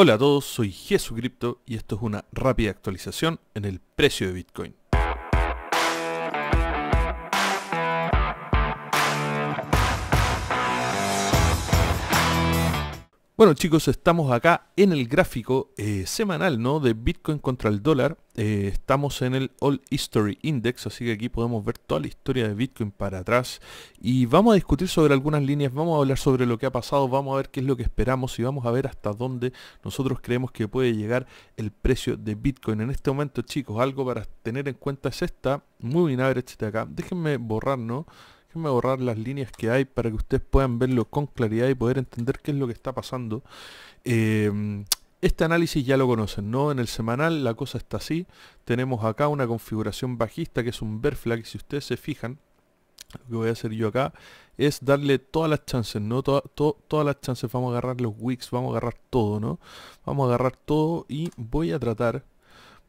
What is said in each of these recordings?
Hola a todos, soy Jesucripto y esto es una rápida actualización en el precio de Bitcoin. Bueno chicos, estamos acá en el gráfico eh, semanal ¿no? de Bitcoin contra el dólar. Eh, estamos en el All History Index, así que aquí podemos ver toda la historia de Bitcoin para atrás. Y vamos a discutir sobre algunas líneas, vamos a hablar sobre lo que ha pasado, vamos a ver qué es lo que esperamos y vamos a ver hasta dónde nosotros creemos que puede llegar el precio de Bitcoin. En este momento chicos, algo para tener en cuenta es esta Muy muy Average este de acá. Déjenme borrar, ¿no? me borrar las líneas que hay para que ustedes puedan verlo con claridad y poder entender qué es lo que está pasando. Eh, este análisis ya lo conocen, ¿no? En el semanal la cosa está así. Tenemos acá una configuración bajista que es un bear flag. Si ustedes se fijan, lo que voy a hacer yo acá es darle todas las chances, ¿no? todas todas las chances. Vamos a agarrar los wicks, vamos a agarrar todo, ¿no? Vamos a agarrar todo y voy a tratar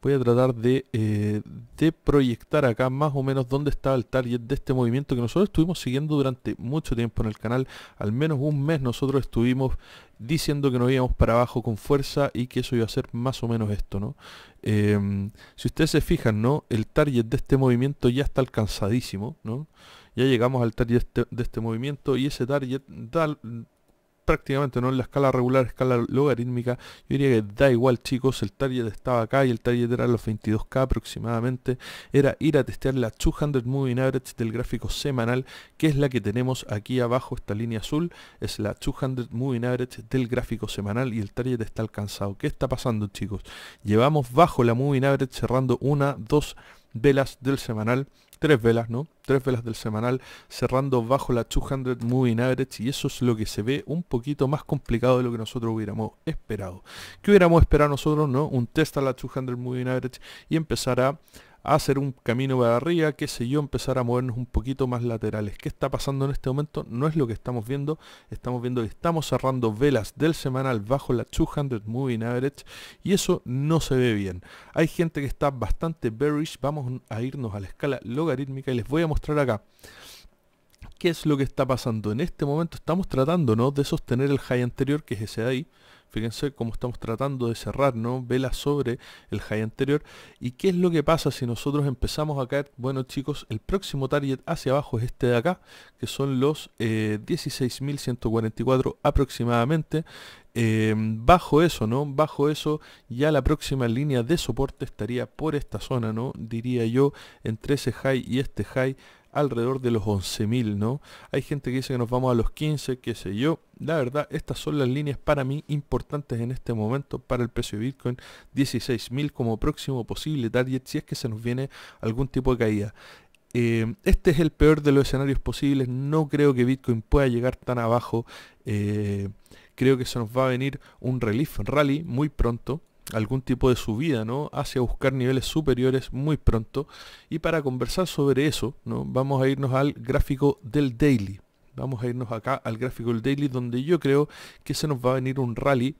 voy a tratar eh, de, proyectar acá más o menos dónde estaba el target de este movimiento que nosotros estuvimos siguiendo durante mucho tiempo en el canal, al menos un mes nosotros estuvimos diciendo que nos íbamos para abajo con fuerza y que eso iba a ser más o menos esto, ¿no? Em, si ustedes se fijan, ¿no? El target de este movimiento ya está alcanzadísimo, ¿no? Ya llegamos al target de este, de este movimiento y ese target da, prácticamente, no en la escala regular, escala logarítmica. Yo diría que da igual chicos, el target estaba acá y el target era los 22k aproximadamente. Era ir a testear la 200 Moving Average del gráfico semanal, que es la que tenemos aquí abajo, esta línea azul. Es la 200 Moving Average del gráfico semanal y el target está alcanzado. ¿Qué está pasando chicos? Llevamos bajo la Moving Average cerrando una, dos velas del semanal tres velas, ¿no? Tres velas del semanal cerrando bajo la 200 Moving Average y eso es lo que se ve un poquito más complicado de lo que nosotros hubiéramos esperado. ¿Qué hubiéramos esperado nosotros, no? Un test a la 200 Moving Average y empezar a hacer un camino para arriba, qué sé yo, empezar a movernos un poquito más laterales. ¿Qué está pasando en este momento? No es lo que estamos viendo. Estamos viendo que estamos cerrando velas del semanal bajo la 200 Moving Average y eso no se ve bien. Hay gente que está bastante bearish. Vamos a irnos a la escala logarítmica y les voy a mostrar acá. ¿Qué es lo que está pasando? En este momento estamos tratando de sostener el high anterior, que es ese ahí. Fíjense cómo estamos tratando de cerrar, ¿no? Vela sobre el high anterior. ¿Y qué es lo que pasa si nosotros empezamos a caer? Bueno, chicos, el próximo target hacia abajo es este de acá, que son los 16.144 eh, aproximadamente. Eh, bajo eso, ¿no? Bajo eso ya la próxima línea de soporte estaría por esta zona, ¿no? Diría yo, entre ese high y este high alrededor de los 11.000, ¿no? Hay gente que dice que nos vamos a los 15, qué sé yo. La verdad, estas son las líneas para mí importantes en este momento para el precio de Bitcoin. 16.000 como próximo posible target si es que se nos viene algún tipo de caída. Eh, este es el peor de los escenarios posibles. No creo que Bitcoin pueda llegar tan abajo. Eh, creo que se nos va a venir un relief rally muy pronto algún tipo de subida ¿no? hacia buscar niveles superiores muy pronto. Y para conversar sobre eso, ¿no? vamos a irnos al gráfico del daily. Vamos a irnos acá al gráfico del daily donde yo creo que se nos va a venir un rally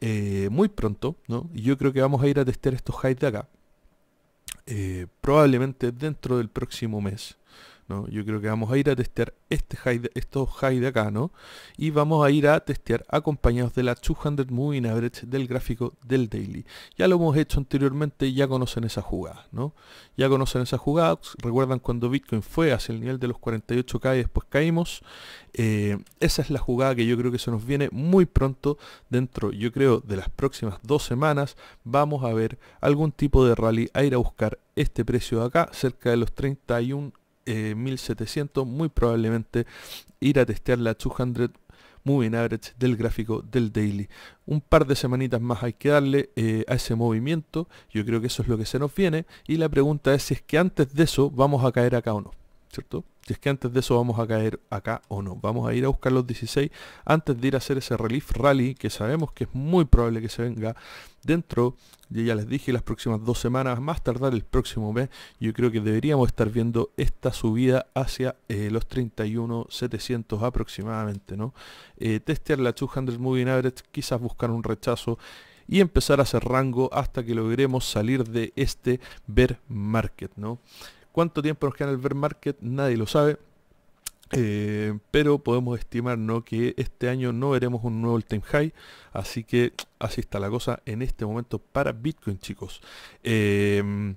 eh, muy pronto. ¿no? Y yo creo que vamos a ir a testear estos highs de acá. Eh, probablemente dentro del próximo mes. Yo creo que vamos a ir a testear este estos high de acá, ¿no? Y vamos a ir a testear acompañados de la 200 Moving Average del gráfico del Daily. Ya lo hemos hecho anteriormente ya conocen esa jugada, ¿no? Ya conocen esa jugada. Recuerdan cuando Bitcoin fue hacia el nivel de los 48K y después caímos. Eh, esa es la jugada que yo creo que se nos viene muy pronto. Dentro, yo creo, de las próximas dos semanas vamos a ver algún tipo de rally a ir a buscar este precio de acá, cerca de los 31 1700, eh, muy probablemente ir a testear la 200 Moving Average del gráfico del daily. Un par de semanitas más hay que darle eh, a ese movimiento, yo creo que eso es lo que se nos viene, y la pregunta es si es que antes de eso vamos a caer acá o no. ¿cierto? Si es que antes de eso vamos a caer acá o no. Vamos a ir a buscar los 16 antes de ir a hacer ese relief rally que sabemos que es muy probable que se venga dentro. ya les dije, las próximas dos semanas, más tardar el próximo mes, yo creo que deberíamos estar viendo esta subida hacia eh, los 31.700 aproximadamente, ¿no? Eh, testear la 200 Moving Average, quizás buscar un rechazo y empezar a hacer rango hasta que logremos salir de este bear market, ¿no? ¿Cuánto tiempo nos queda en el bear market? Nadie lo sabe. Eh, pero podemos estimar que este año no veremos un nuevo all-time high. Así que así está la cosa en este momento para Bitcoin, chicos. Em,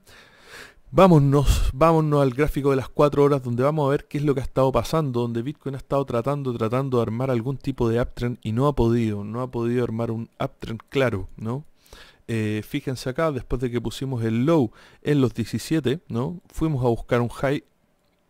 vámonos, vámonos al gráfico de las 4 horas donde vamos a ver qué es lo que ha estado pasando, donde Bitcoin ha estado tratando, tratando de armar algún tipo de uptrend y no ha podido, no ha podido armar un uptrend claro, ¿no? Eh, fíjense acá, después de que pusimos el low en los 17, ¿no? Fuimos a buscar un high,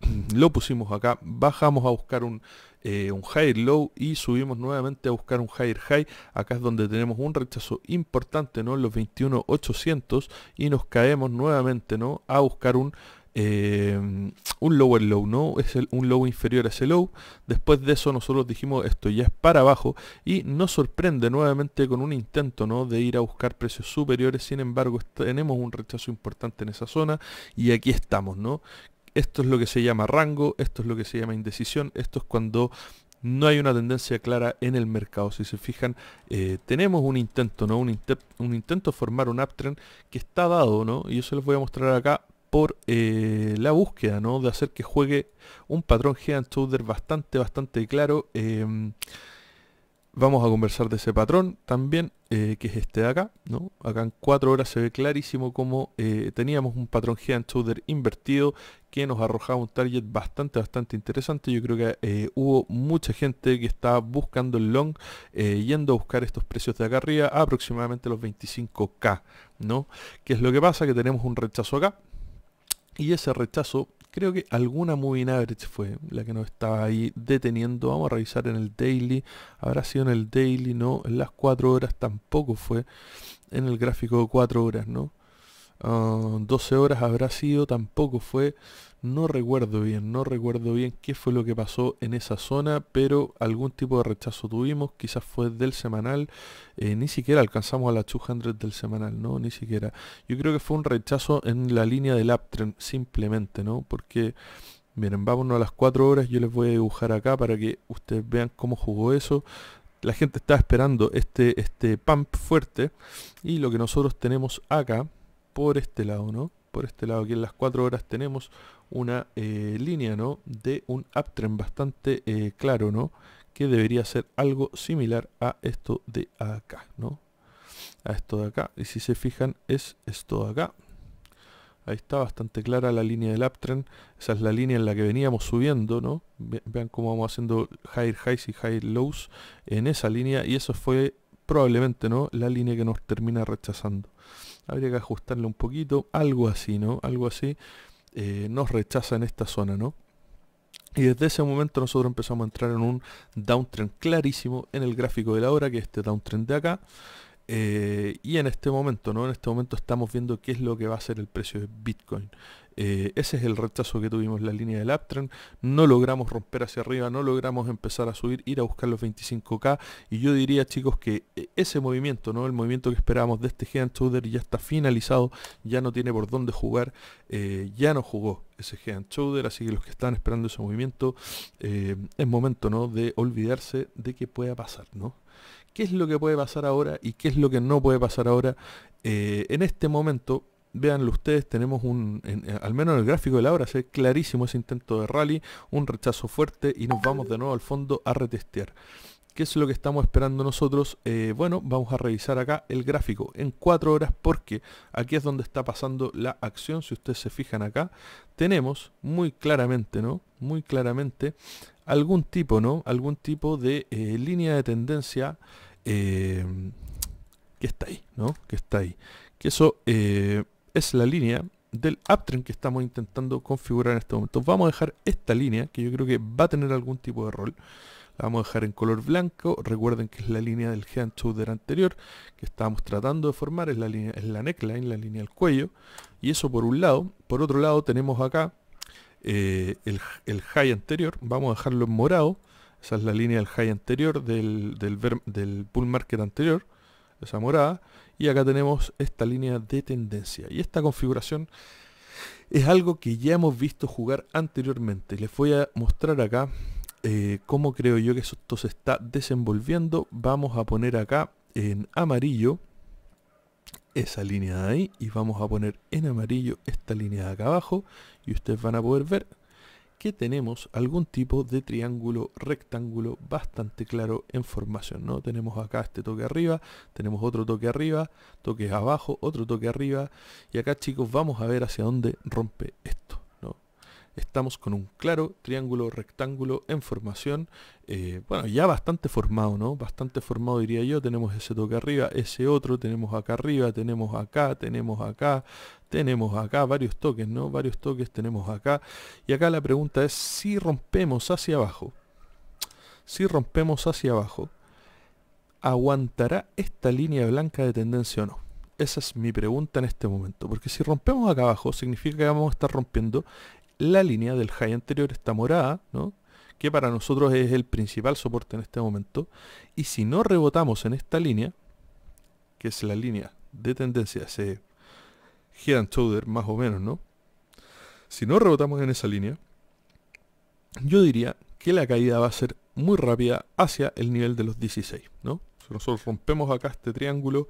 lo pusimos acá, bajamos a buscar un, eh, un higher low y subimos nuevamente a buscar un higher high. Acá es donde tenemos un rechazo importante, ¿no? En los 21.800 y nos caemos nuevamente, ¿no? A buscar un Em, un lower low, ¿no? Es un low inferior a ese low. Después de eso nosotros dijimos esto ya es para abajo y nos sorprende nuevamente con un intento, ¿no? De ir a buscar precios superiores. Sin embargo, tenemos un rechazo importante en esa zona y aquí estamos, ¿no? Esto es lo que se llama rango, esto es lo que se llama indecisión, esto es cuando no hay una tendencia clara en el mercado. Si se fijan, eh, tenemos un intento, ¿no? Un, un intento formar un uptrend que está dado, ¿no? Y eso les voy a mostrar acá por eh, la búsqueda, ¿no? De hacer que juegue un patrón head and shoulder bastante, bastante claro. Em, vamos a conversar de ese patrón también, eh, que es este de acá, ¿no? Acá en 4 horas se ve clarísimo como eh, teníamos un patrón head and shoulder invertido que nos arrojaba un target bastante, bastante interesante. Yo creo que hubo mucha gente que estaba buscando el long, yendo a buscar estos precios de acá arriba, aproximadamente los 25k, ¿no? ¿Qué es lo que pasa? Que tenemos un rechazo acá, y ese rechazo, creo que alguna moving average fue la que nos estaba ahí deteniendo. Vamos a revisar en el daily. Habrá sido en el daily, ¿no? En las 4 horas tampoco fue. En el gráfico de 4 horas, ¿no? 12 ah, horas habrá sido, tampoco fue, no recuerdo bien, no recuerdo bien qué fue lo que pasó en esa zona, pero algún tipo de rechazo tuvimos, quizás fue del semanal, eh, ni siquiera alcanzamos a la 200 del semanal, ¿no? Ni siquiera. Yo creo que fue un rechazo en la línea del uptrend, simplemente, ¿no? Porque, miren, vámonos a las 4 horas, yo les voy a dibujar acá para que ustedes vean cómo jugó eso la gente está esperando este, este pump fuerte y lo que nosotros tenemos acá por este lado, ¿no? Por este lado, aquí en las 4 horas tenemos una eh, línea, ¿no? De un uptrend bastante eh, claro, ¿no? Que debería ser algo similar a esto de acá, ¿no? A esto de acá. Y si se fijan, es esto de acá. Ahí está bastante clara la línea del uptrend. Esa es la línea en la que veníamos subiendo, ¿no? Vean cómo vamos haciendo higher highs y higher lows en esa línea. Y eso fue probablemente, ¿no? La línea que nos termina rechazando habría que ajustarle un poquito, algo así, ¿no? Algo así, eh, nos rechaza en esta zona, ¿no? Y desde ese momento nosotros empezamos a entrar en un downtrend clarísimo en el gráfico de la hora, que es este downtrend de acá. Eh, y en este momento, ¿no? En este momento estamos viendo qué es lo que va a ser el precio de Bitcoin. Eh, ese es el rechazo que tuvimos la línea del uptrend. No logramos romper hacia arriba, no logramos empezar a subir, ir a buscar los 25K. Y yo diría, chicos, que eh, ese movimiento, ¿no? El movimiento que esperábamos de este Head Shoulder ya está finalizado, ya no tiene por dónde jugar, eh, ya no jugó ese Head Shoulder. Así que los que están esperando ese movimiento, es momento, ¿no? De olvidarse de que pueda pasar, ¿no? ¿Qué es lo que puede pasar ahora y qué es lo que no puede pasar ahora? en este momento Veanlo ustedes, tenemos un, eh, al menos en el gráfico de la hora, se ve clarísimo ese intento de rally, un rechazo fuerte y nos vamos de nuevo al fondo a retestear. ¿Qué es lo que estamos esperando nosotros? Eh, bueno, vamos a revisar acá el gráfico en cuatro horas porque aquí es donde está pasando la acción. Si ustedes se fijan acá, tenemos muy claramente, ¿no? Muy claramente algún tipo, ¿no? Algún tipo de eh, línea de tendencia que está ahí, ¿no? Que está ahí. Que eso es la línea del uptrend que estamos intentando configurar en este momento. Vamos a dejar esta línea, que yo creo que va a tener algún tipo de rol. La vamos a dejar en color blanco. Recuerden que es la línea del and shoulder anterior que estábamos tratando de formar. Es la, línea, es la neckline, la línea del cuello. Y eso por un lado. Por otro lado tenemos acá eh, el, high anterior. Vamos a dejarlo en morado. Esa es la línea del high anterior del, del, del bull market anterior. Esa morada y acá tenemos esta línea de tendencia y esta configuración es algo que ya hemos visto jugar anteriormente les voy a mostrar acá eh, cómo creo yo que esto se está desenvolviendo vamos a poner acá en amarillo esa línea de ahí y vamos a poner en amarillo esta línea de acá abajo y ustedes van a poder ver que tenemos algún tipo de triángulo rectángulo bastante claro en formación, ¿no? Tenemos acá este toque arriba, tenemos otro toque arriba, toque abajo, otro toque arriba, y acá chicos vamos a ver hacia dónde rompe esto, ¿no? Estamos con un claro triángulo rectángulo en formación, eh, bueno, ya bastante formado, ¿no? Bastante formado diría yo, tenemos ese toque arriba, ese otro, tenemos acá arriba, tenemos acá, tenemos acá, tenemos acá, varios toques, ¿no? Varios toques tenemos acá. Y acá la pregunta es si rompemos hacia abajo, si rompemos hacia abajo, ¿aguantará esta línea blanca de tendencia o no? Esa es mi pregunta en este momento, porque si rompemos acá abajo significa que vamos a estar rompiendo la línea del high anterior, esta morada, ¿no? que para nosotros es el principal soporte en este momento. Y si no rebotamos en esta línea, que es la línea de tendencia, se head más o menos, ¿no? Si no rebotamos en esa línea, yo diría que la caída va a ser muy rápida hacia el nivel de los 16, ¿no? Si nosotros rompemos acá este triángulo,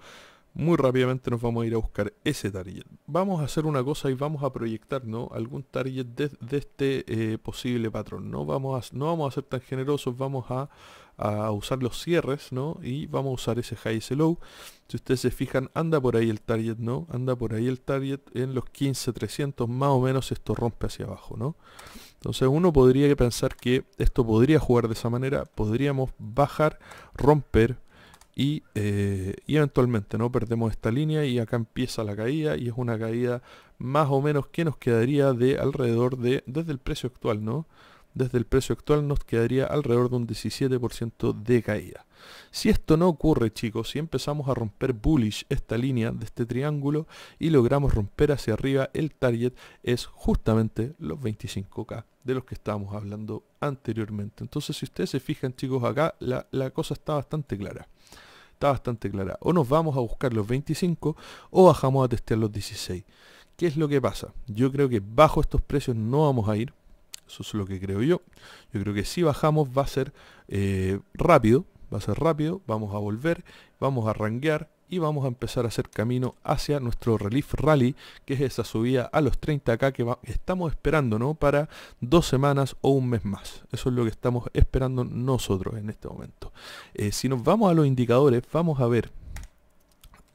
muy rápidamente nos vamos a ir a buscar ese target. Vamos a hacer una cosa y vamos a proyectar ¿no? algún target de, este eh, posible patrón. ¿no? Vamos a, no vamos a ser tan generosos, vamos a, a, usar los cierres ¿no? y vamos a usar ese high y ese low. Si ustedes se fijan, anda por ahí el target, ¿no? Anda por ahí el target en los 15300, más o menos esto rompe hacia abajo, ¿no? Entonces uno podría pensar que esto podría jugar de esa manera, podríamos bajar, romper, eh, y, eventualmente no perdemos esta línea y acá empieza la caída y es una caída más o menos que nos quedaría de alrededor de desde el precio actual no desde el precio actual nos quedaría alrededor de un 17% de caída. Si esto no ocurre chicos, si empezamos a romper bullish esta línea de este triángulo y logramos romper hacia arriba el target es justamente los 25k de los que estábamos hablando anteriormente. Entonces si ustedes se fijan chicos acá la, cosa está bastante clara está bastante clara. O nos vamos a buscar los 25 o bajamos a testear los 16. ¿Qué es lo que pasa? Yo creo que bajo estos precios no vamos a ir. Eso es lo que creo yo. Yo creo que si bajamos va a ser eh, rápido. Va a ser rápido. Vamos a volver. Vamos a ranguear. Y vamos a empezar a hacer camino hacia nuestro Relief Rally, que es esa subida a los 30 acá que estamos esperando, ¿no? Para dos semanas o un mes más. Eso es lo que estamos esperando nosotros en este momento. Eh, si nos vamos a los indicadores, vamos a ver.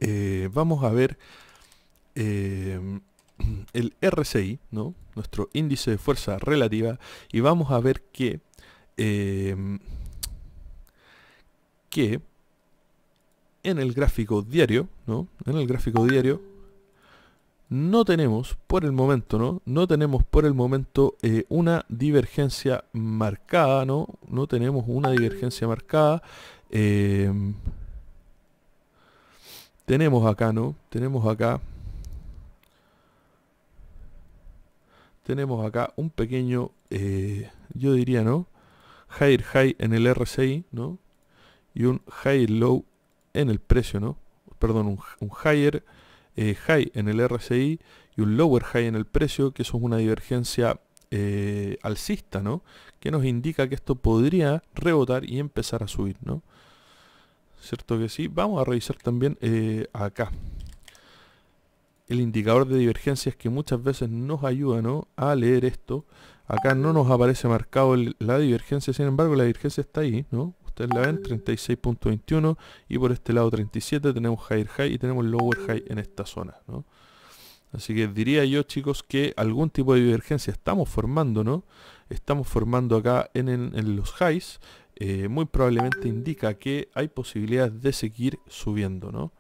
Eh, vamos a ver. Eh, el RCI, ¿no? nuestro índice de fuerza relativa, y vamos a ver que, em, que en el gráfico diario, ¿no? En el gráfico diario no tenemos por el momento, ¿no? No tenemos por el momento eh, una divergencia marcada, ¿no? No tenemos una divergencia marcada. Em, tenemos acá, ¿no? Tenemos acá tenemos acá un pequeño, eh, yo diría, ¿no? Higher high en el RSI, ¿no? Y un higher low en el precio, ¿no? Perdón, un, higher eh, high en el RSI y un lower high en el precio, que eso es una divergencia eh, alcista, ¿no? Que nos indica que esto podría rebotar y empezar a subir, ¿no? ¿Cierto que sí? Vamos a revisar también acá el indicador de divergencias que muchas veces nos ayuda a leer esto. Acá no nos aparece marcado la divergencia, sin embargo la divergencia está ahí, ¿no? Ustedes la ven, 36.21 y por este lado 37 tenemos higher high y tenemos lower high en esta zona, Así que diría yo chicos que algún tipo de divergencia estamos formando, ¿no? Estamos formando acá en, los highs, eh, muy probablemente indica que hay posibilidades de seguir subiendo, ¿no?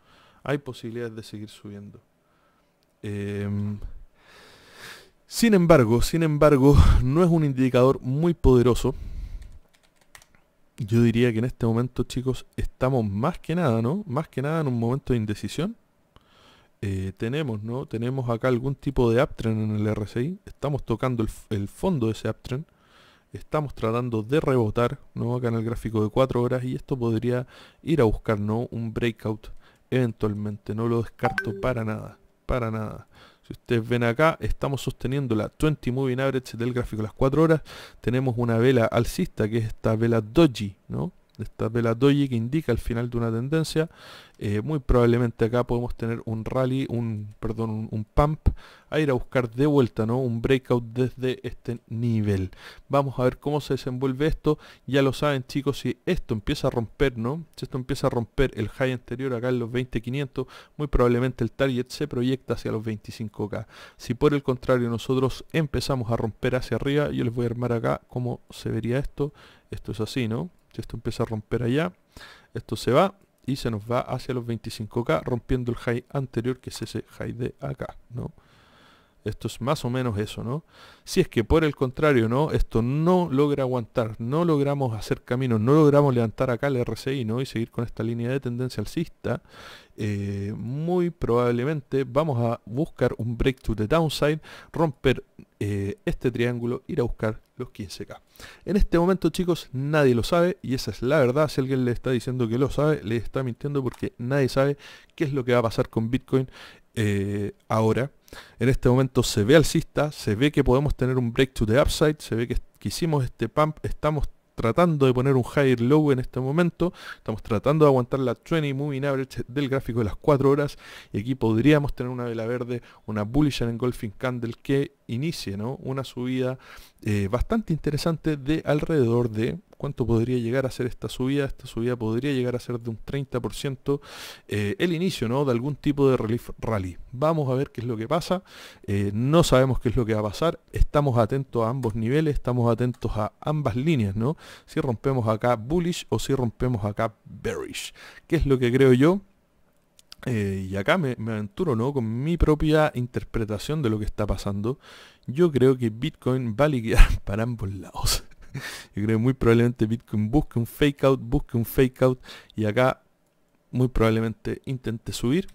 Hay posibilidades de seguir subiendo. Em, sin embargo, sin embargo, no es un indicador muy poderoso. Yo diría que en este momento, chicos, estamos más que nada, ¿no? Más que nada en un momento de indecisión. Eh, tenemos, ¿no? Tenemos acá algún tipo de uptrend en el RSI. Estamos tocando el, fondo de ese uptrend. Estamos tratando de rebotar, ¿no? Acá en el gráfico de 4 horas. Y esto podría ir a buscar, ¿no? Un breakout eventualmente. No lo descarto para nada para nada. Si ustedes ven acá, estamos sosteniendo la 20 Moving Average del gráfico las 4 horas. Tenemos una vela alcista, que es esta vela doji, ¿no? Esta doji que indica el final de una tendencia. Eh, muy probablemente acá podemos tener un rally, un perdón, un, pump a ir a buscar de vuelta, ¿no? Un breakout desde este nivel. Vamos a ver cómo se desenvuelve esto. Ya lo saben, chicos, si esto empieza a romper, ¿no? Si esto empieza a romper el high anterior acá en los 20.500, muy probablemente el target se proyecta hacia los 25k. Si por el contrario nosotros empezamos a romper hacia arriba, yo les voy a armar acá cómo se vería esto. Esto es así, ¿no? esto empieza a romper allá, esto se va y se nos va hacia los 25k rompiendo el high anterior que es ese high de acá, ¿no? Esto es más o menos eso, ¿no? Si es que por el contrario, ¿no? Esto no logra aguantar, no logramos hacer camino no logramos levantar acá el RCI, ¿no? Y seguir con esta línea de tendencia alcista, eh, muy probablemente vamos a buscar un break to the downside, romper eh, este triángulo, ir a buscar los 15k. En este momento, chicos, nadie lo sabe y esa es la verdad. Si alguien le está diciendo que lo sabe, le está mintiendo porque nadie sabe qué es lo que va a pasar con Bitcoin eh, ahora. En este momento se ve alcista, se ve que podemos tener un break to the upside, se ve que, hicimos este pump, estamos tratando de poner un higher low en este momento. Estamos tratando de aguantar la 20 moving average del gráfico de las 4 horas. Y aquí podríamos tener una vela verde, una bullish engulfing candle que inicie una subida eh, bastante interesante de alrededor de cuánto podría llegar a ser esta subida. Esta subida podría llegar a ser de un 30% eh, el inicio ¿no? de algún tipo de relief rally. Vamos a ver qué es lo que pasa. Eh, no sabemos qué es lo que va a pasar. Estamos atentos a ambos niveles, estamos atentos a ambas líneas. ¿no? Si rompemos acá bullish o si rompemos acá bearish. ¿Qué es lo que creo yo? Eh, y acá me, aventuro ¿no? con mi propia interpretación de lo que está pasando. Yo creo que Bitcoin va a liquidar para ambos lados. Yo creo que muy probablemente Bitcoin busque un fake out, busque un fake out y acá muy probablemente intente subir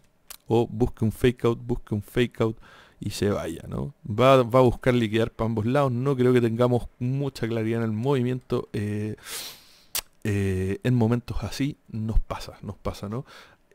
o busque un fake out, busque un fake out y se vaya, ¿no? Va, a buscar liquidar para ambos lados. No creo que tengamos mucha claridad en el movimiento. Eh, eh, en momentos así nos pasa, nos pasa, ¿no?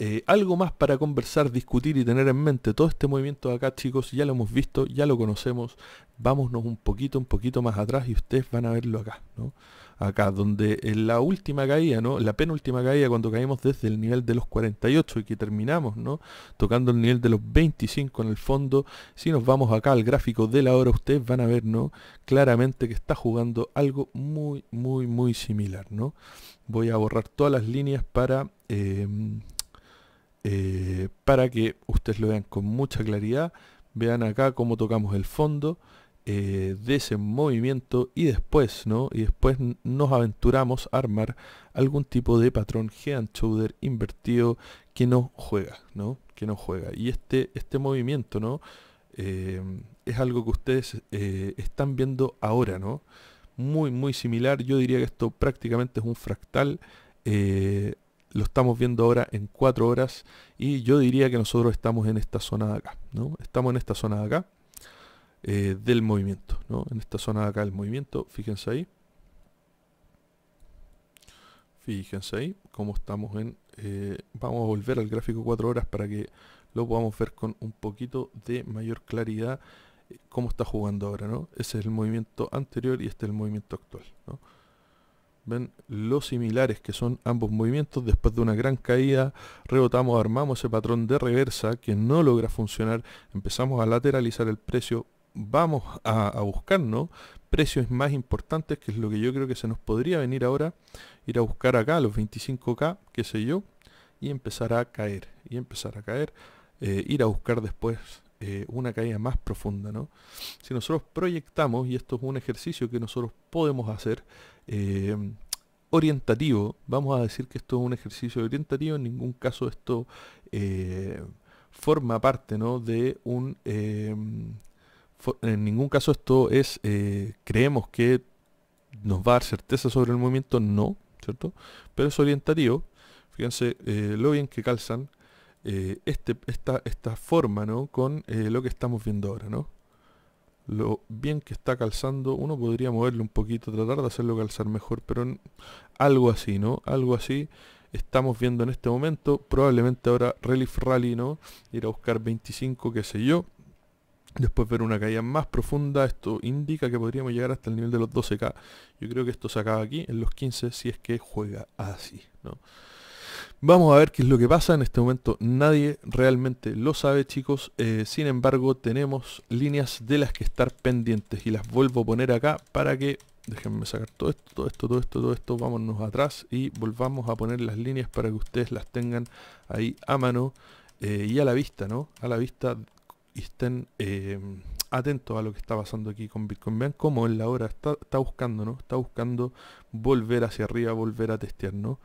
Eh, algo más para conversar, discutir y tener en mente todo este movimiento de acá, chicos, ya lo hemos visto, ya lo conocemos. Vámonos un poquito, un poquito más atrás y ustedes van a verlo acá, ¿no? Acá, donde en la última caída, ¿no? La penúltima caída cuando caímos desde el nivel de los 48 y que terminamos, ¿no? Tocando el nivel de los 25 en el fondo. Si nos vamos acá al gráfico de la hora, ustedes van a ver, ¿no? Claramente que está jugando algo muy, muy, muy similar, ¿no? Voy a borrar todas las líneas para... Eh, eh, para que ustedes lo vean con mucha claridad. Vean acá cómo tocamos el fondo eh, de ese movimiento y después, ¿no? Y después nos aventuramos a armar algún tipo de patrón head and shoulder invertido que no juega, ¿no? Que no juega. Y este, este movimiento, ¿no? Eh, es algo que ustedes están viendo ahora, ¿no? Muy, muy similar. Yo diría que esto prácticamente es un fractal lo estamos viendo ahora en 4 horas y yo diría que nosotros estamos en esta zona de acá, ¿no? Estamos en esta zona de acá eh, del movimiento, ¿no? En esta zona de acá del movimiento, fíjense ahí. Fíjense ahí cómo estamos en... Eh, vamos a volver al gráfico 4 horas para que lo podamos ver con un poquito de mayor claridad eh, cómo está jugando ahora, ¿no? Ese es el movimiento anterior y este es el movimiento actual, ven lo similares que son ambos movimientos. Después de una gran caída, rebotamos, armamos ese patrón de reversa que no logra funcionar. Empezamos a lateralizar el precio. Vamos a, buscarnos precios más importantes, que es lo que yo creo que se nos podría venir ahora. Ir a buscar acá los 25K, qué sé yo, y empezar a caer. Y empezar a caer. Eh, ir a buscar después eh, una caída más profunda, ¿no? Si nosotros proyectamos, y esto es un ejercicio que nosotros podemos hacer, eh, orientativo. Vamos a decir que esto es un ejercicio orientativo, en ningún caso esto eh, forma parte de un... Eh, en ningún caso esto es, creemos que nos va a dar certeza sobre el movimiento, no, ¿cierto? Pero es orientativo. Fíjense lo bien que calzan este, esta, esta forma ¿no? con lo que estamos viendo ahora, ¿no? lo bien que está calzando. Uno podría moverle un poquito, tratar de hacerlo calzar mejor, pero algo así, ¿no? Algo así estamos viendo en este momento. Probablemente ahora Relief Rally, ¿no? Ir a buscar 25, qué sé yo. Después ver una caída más profunda, esto indica que podríamos llegar hasta el nivel de los 12k. Yo creo que esto se acaba aquí, en los 15, si es que juega así, ¿no? Vamos a ver qué es lo que pasa. En este momento nadie realmente lo sabe, chicos. Eh, sin embargo, tenemos líneas de las que estar pendientes. Y las vuelvo a poner acá para que... Déjenme sacar todo esto, todo esto, todo esto, todo esto. Vámonos atrás y volvamos a poner las líneas para que ustedes las tengan ahí a mano eh, y a la vista, ¿no? A la vista y estén eh, atentos a lo que está pasando aquí con Bitcoin. Vean cómo en la hora está, buscando, ¿no? Está buscando volver hacia arriba, volver a testear, ¿no?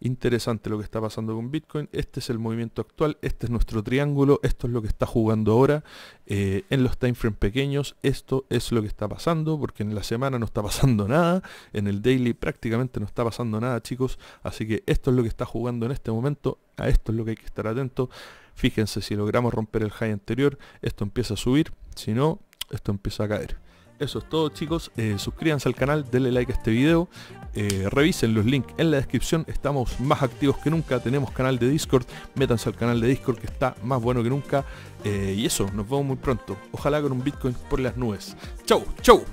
interesante lo que está pasando con Bitcoin, este es el movimiento actual, este es nuestro triángulo, esto es lo que está jugando ahora eh, en los timeframes pequeños, esto es lo que está pasando, porque en la semana no está pasando nada, en el daily prácticamente no está pasando nada chicos, así que esto es lo que está jugando en este momento, a esto es lo que hay que estar atento, fíjense si logramos romper el high anterior, esto empieza a subir, si no, esto empieza a caer. Eso es todo chicos, eh, suscríbanse al canal, denle like a este video, eh, revisen los links en la descripción, estamos más activos que nunca, tenemos canal de Discord, métanse al canal de Discord que está más bueno que nunca, eh, y eso, nos vemos muy pronto, ojalá con un Bitcoin por las nubes. Chau, chau.